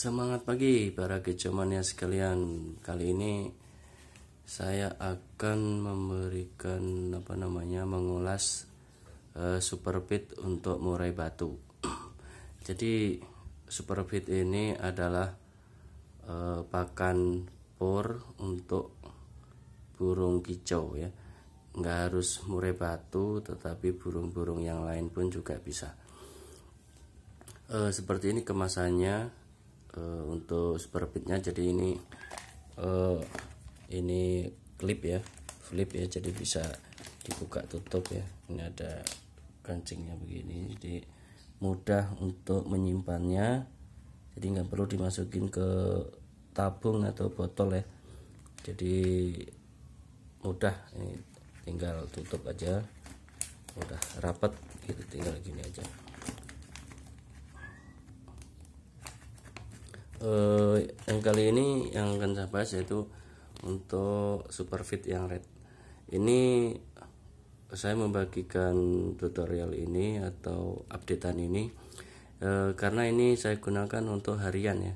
Semangat pagi para kecomania sekalian. Kali ini saya akan memberikan apa namanya mengulas uh, eh, superfit untuk murai batu. Jadi superfit ini adalah uh, pakan por untuk burung kicau ya. Nggak harus murai batu tetapi burung-burung yang lain pun juga bisa. Uh, seperti ini kemasannya uh, untuk super fitnya jadi ini uh, ini clip ya flip ya jadi bisa dibuka tutup ya ini ada kancingnya begini jadi mudah untuk menyimpannya jadi nggak perlu dimasukin ke tabung atau botol ya jadi mudah ini tinggal tutup aja udah rapat gitu tinggal gini aja eh, yang kali ini yang akan saya bahas yaitu untuk super fit yang red ini saya membagikan tutorial ini atau updatean ini eh, karena ini saya gunakan untuk harian ya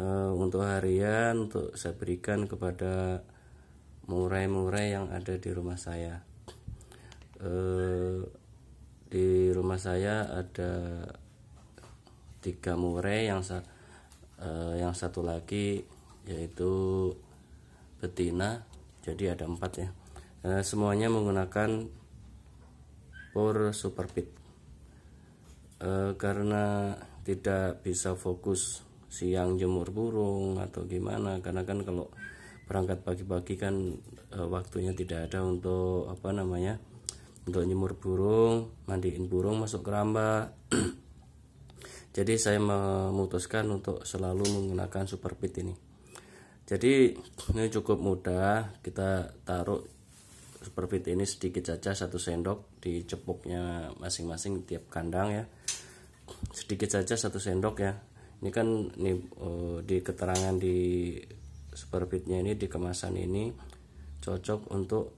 eh, untuk harian untuk saya berikan kepada murai-murai yang ada di rumah saya eh, di rumah saya ada tiga murai yang saya uh, yang satu lagi yaitu betina jadi ada empat ya uh, semuanya menggunakan pur super pit eh, karena tidak bisa fokus siang jemur burung atau gimana karena kan kalau berangkat pagi-pagi kan e, waktunya tidak ada untuk apa namanya untuk nyemur burung mandiin burung masuk keramba jadi saya memutuskan untuk selalu menggunakan super pit ini jadi ini cukup mudah kita taruh super pit ini sedikit saja satu sendok di cepuknya masing-masing tiap kandang ya sedikit saja satu sendok ya ini kan ini uh, di keterangan di super pitnya ini di kemasan ini cocok untuk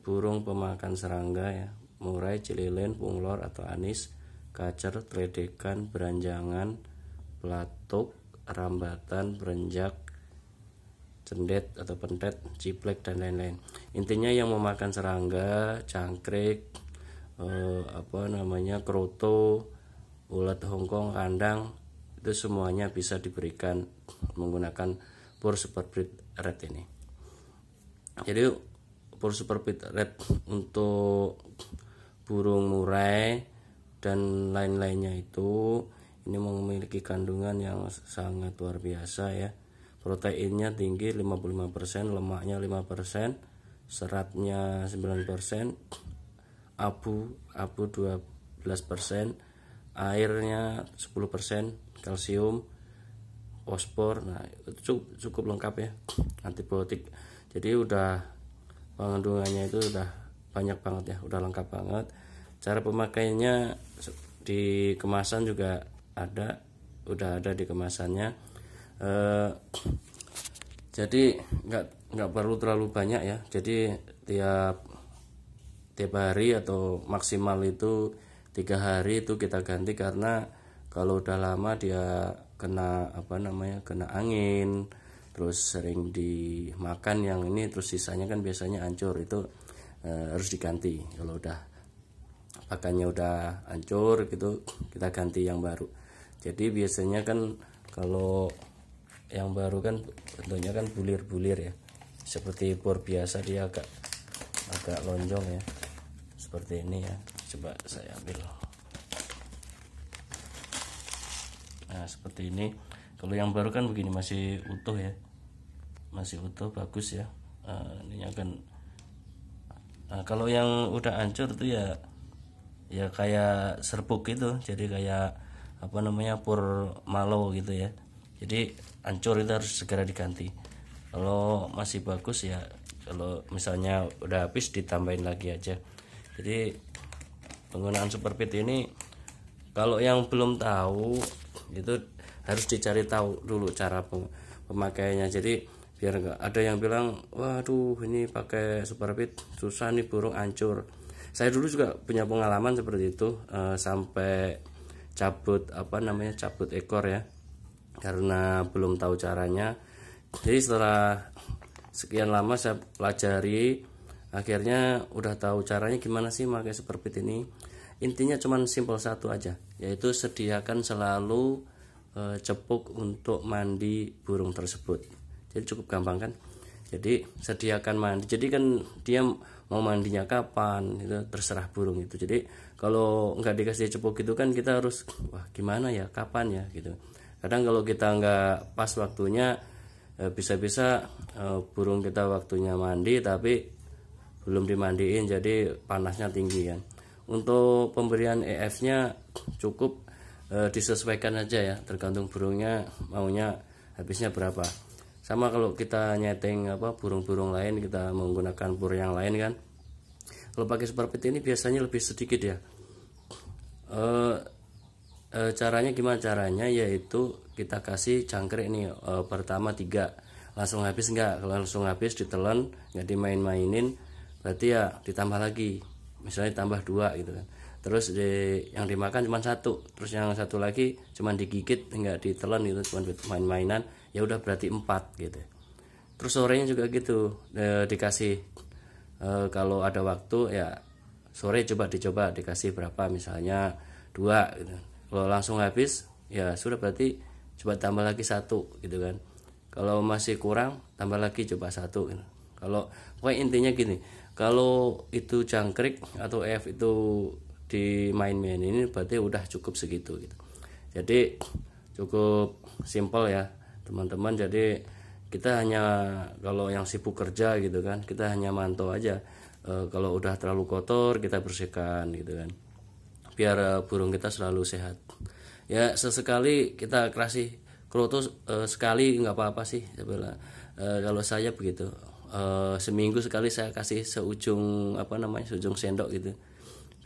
burung pemakan serangga ya murai, cililin, punglor atau anis kacer tredekan beranjangan pelatuk rambatan berenjak cendet atau pentet ciplek dan lain-lain intinya yang memakan serangga cangkrik eh, apa namanya kroto ulat hongkong kandang itu semuanya bisa diberikan menggunakan pur superbreed red ini jadi pur superbreed red untuk burung murai dan lain-lainnya itu ini memiliki kandungan yang sangat luar biasa ya proteinnya tinggi 55% lemaknya 5% seratnya 9% abu abu 12% airnya 10% kalsium fosfor nah itu cukup lengkap ya antibiotik jadi udah pengandungannya itu udah banyak banget ya udah lengkap banget cara pemakaiannya di kemasan juga ada udah ada di kemasannya e, jadi nggak nggak perlu terlalu banyak ya jadi tiap tiap hari atau maksimal itu tiga hari itu kita ganti karena kalau udah lama dia kena apa namanya kena angin terus sering dimakan yang ini terus sisanya kan biasanya hancur itu e, harus diganti kalau udah pakannya udah hancur gitu kita ganti yang baru jadi biasanya kan kalau yang baru kan bentuknya kan bulir-bulir ya seperti bor biasa dia agak agak lonjong ya seperti ini ya coba saya ambil nah seperti ini kalau yang baru kan begini masih utuh ya masih utuh bagus ya uh, eh, ini akan nah, kalau yang udah hancur tuh ya ya kayak serbuk gitu jadi kayak apa namanya pur malo gitu ya jadi hancur itu harus segera diganti kalau masih bagus ya kalau misalnya udah habis ditambahin lagi aja jadi penggunaan super pit ini kalau yang belum tahu itu harus dicari tahu dulu cara pemakaiannya jadi biar enggak ada yang bilang waduh ini pakai super pit susah nih burung hancur saya dulu juga punya pengalaman seperti itu uh, sampai cabut apa namanya cabut ekor ya karena belum tahu caranya jadi setelah sekian lama saya pelajari akhirnya udah tahu caranya gimana sih pakai superfit ini intinya cuman simpel satu aja yaitu sediakan selalu e, cepuk untuk mandi burung tersebut jadi cukup gampang kan jadi sediakan mandi jadi kan dia mau mandinya kapan itu terserah burung itu jadi kalau nggak dikasih cepuk gitu kan kita harus wah gimana ya kapan ya gitu kadang kalau kita nggak pas waktunya eh, bisa-bisa eh, burung kita waktunya mandi tapi belum dimandiin jadi panasnya tinggi kan untuk pemberian EF nya cukup eh, disesuaikan aja ya tergantung burungnya maunya habisnya berapa sama kalau kita nyeting apa burung-burung lain kita menggunakan pur yang lain kan kalau pakai super ini biasanya lebih sedikit ya e, e, caranya gimana caranya yaitu kita kasih cangkrik nih e, pertama tiga langsung habis enggak kalau langsung habis ditelan nggak dimain-mainin berarti ya ditambah lagi misalnya tambah dua gitu kan terus di, yang dimakan cuma satu terus yang satu lagi cuma digigit nggak ditelan itu cuma main-mainan ya udah berarti empat gitu terus sorenya juga gitu e, dikasih e, kalau ada waktu ya sore coba dicoba dikasih berapa misalnya dua gitu kalau langsung habis ya sudah berarti coba tambah lagi satu gitu kan kalau masih kurang tambah lagi coba satu gitu. kalau pokoknya intinya gini kalau itu jangkrik atau F itu di main main ini berarti udah cukup segitu gitu jadi cukup simple ya teman-teman jadi kita hanya kalau yang sibuk kerja gitu kan kita hanya mantau aja e, kalau udah terlalu kotor kita bersihkan gitu kan biar e, burung kita selalu sehat ya sesekali kita kasih kroto e, eh, sekali nggak apa-apa sih sebelah e, kalau saya begitu e, seminggu sekali saya kasih seujung apa namanya seujung sendok gitu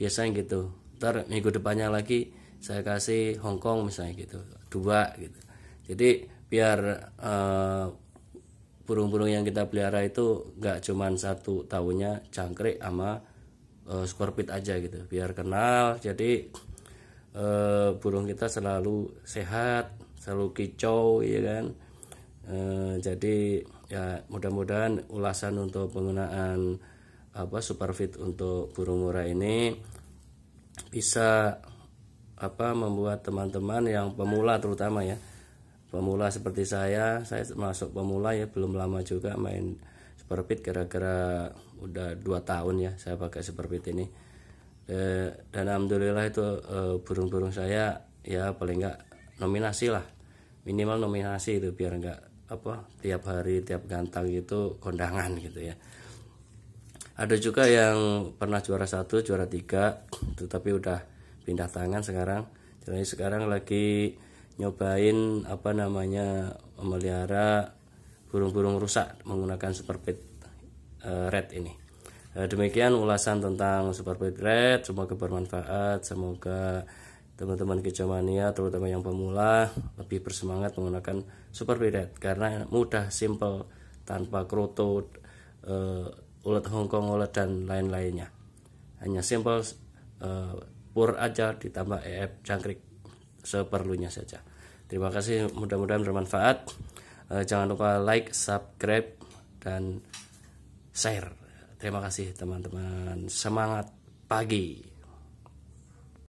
biasanya gitu ntar minggu depannya lagi saya kasih Hongkong misalnya gitu dua gitu jadi biar burung eh, burung-burung yang kita pelihara itu nggak cuman satu tahunnya jangkrik sama uh, eh, skorpit aja gitu biar kenal jadi uh, burung kita selalu sehat selalu kicau ya kan uh, jadi ya mudah-mudahan ulasan untuk penggunaan apa superfit untuk burung murah ini bisa apa membuat teman-teman yang pemula terutama ya pemula seperti saya saya masuk pemula ya belum lama juga main pit kira-kira udah dua tahun ya saya pakai pit ini eh, dan alhamdulillah itu eh, burung-burung saya ya paling nggak nominasi lah minimal nominasi itu biar nggak apa tiap hari tiap gantang itu kondangan gitu ya ada juga yang pernah juara satu juara tiga tetapi udah pindah tangan sekarang jadi sekarang lagi nyobain apa namanya memelihara burung-burung rusak menggunakan super pit uh, eh, red ini uh, demikian ulasan tentang super pit red semoga bermanfaat semoga teman-teman kicomania terutama yang pemula lebih bersemangat menggunakan super pit red karena mudah simple tanpa kroto uh, eh, ulat hongkong ulat dan lain-lainnya hanya simple uh, pur aja ditambah ef jangkrik seperlunya saja Terima kasih, mudah-mudahan bermanfaat. Eh, jangan lupa like, subscribe, dan share. Terima kasih, teman-teman. Semangat pagi!